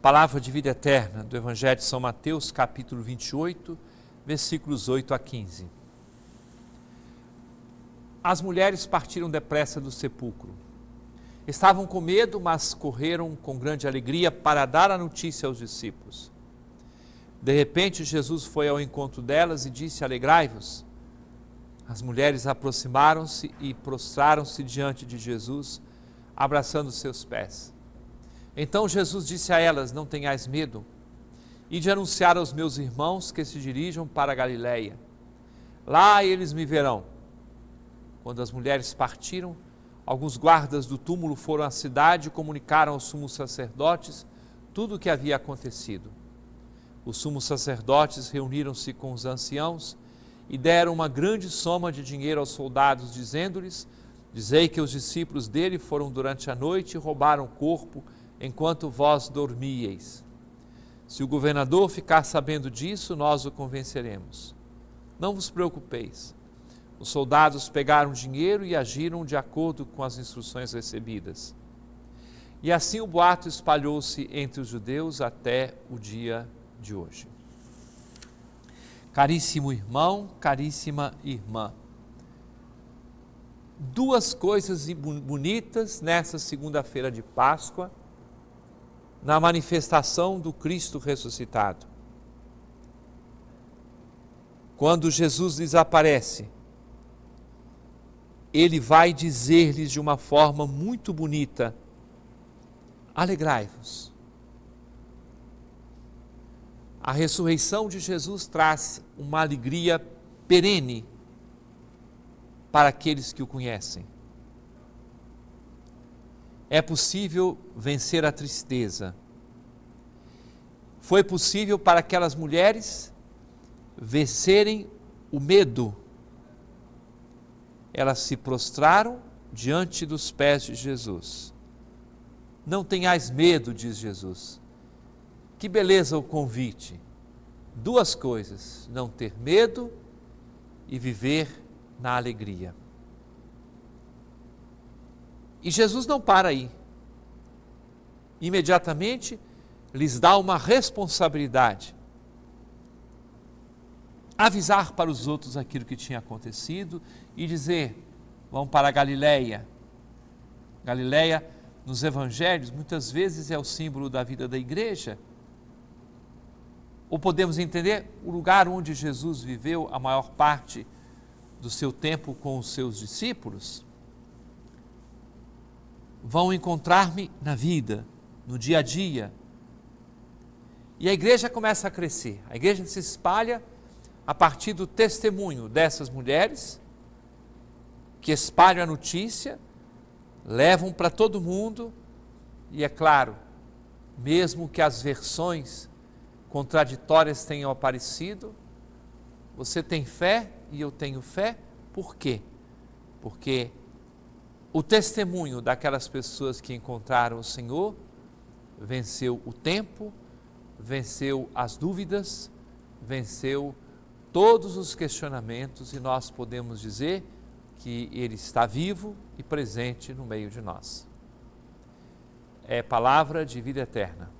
Palavra de vida eterna do Evangelho de São Mateus, capítulo 28, versículos 8 a 15. As mulheres partiram depressa do sepulcro. Estavam com medo, mas correram com grande alegria para dar a notícia aos discípulos. De repente, Jesus foi ao encontro delas e disse: Alegrai-vos. As mulheres aproximaram-se e prostraram-se diante de Jesus, abraçando seus pés. Então Jesus disse a elas: Não tenhais medo, e de anunciar aos meus irmãos que se dirijam para Galiléia. Lá eles me verão. Quando as mulheres partiram, alguns guardas do túmulo foram à cidade e comunicaram aos sumos sacerdotes tudo o que havia acontecido. Os sumos sacerdotes reuniram-se com os anciãos e deram uma grande soma de dinheiro aos soldados, dizendo-lhes: Dizei que os discípulos dele foram durante a noite e roubaram o corpo enquanto vós dormíeis. Se o governador ficar sabendo disso, nós o convenceremos. Não vos preocupeis. Os soldados pegaram dinheiro e agiram de acordo com as instruções recebidas. E assim o boato espalhou-se entre os judeus até o dia de hoje. Caríssimo irmão, caríssima irmã. Duas coisas bonitas nessa segunda-feira de Páscoa na manifestação do Cristo ressuscitado. Quando Jesus desaparece, ele vai dizer-lhes de uma forma muito bonita: alegrai-vos. A ressurreição de Jesus traz uma alegria perene para aqueles que o conhecem é possível vencer a tristeza. Foi possível para aquelas mulheres vencerem o medo. Elas se prostraram diante dos pés de Jesus. Não tenhais medo, diz Jesus. Que beleza o convite. Duas coisas: não ter medo e viver na alegria. E Jesus não para aí. Imediatamente lhes dá uma responsabilidade. Avisar para os outros aquilo que tinha acontecido e dizer: vão para a Galileia. Galileia, nos evangelhos, muitas vezes é o símbolo da vida da igreja. Ou podemos entender o lugar onde Jesus viveu a maior parte do seu tempo com os seus discípulos vão encontrar-me na vida, no dia a dia. E a igreja começa a crescer, a igreja se espalha a partir do testemunho dessas mulheres que espalham a notícia, levam para todo mundo, e é claro, mesmo que as versões contraditórias tenham aparecido, você tem fé e eu tenho fé, por quê? Porque o testemunho daquelas pessoas que encontraram o Senhor venceu o tempo, venceu as dúvidas, venceu todos os questionamentos e nós podemos dizer que Ele está vivo e presente no meio de nós. É palavra de vida eterna.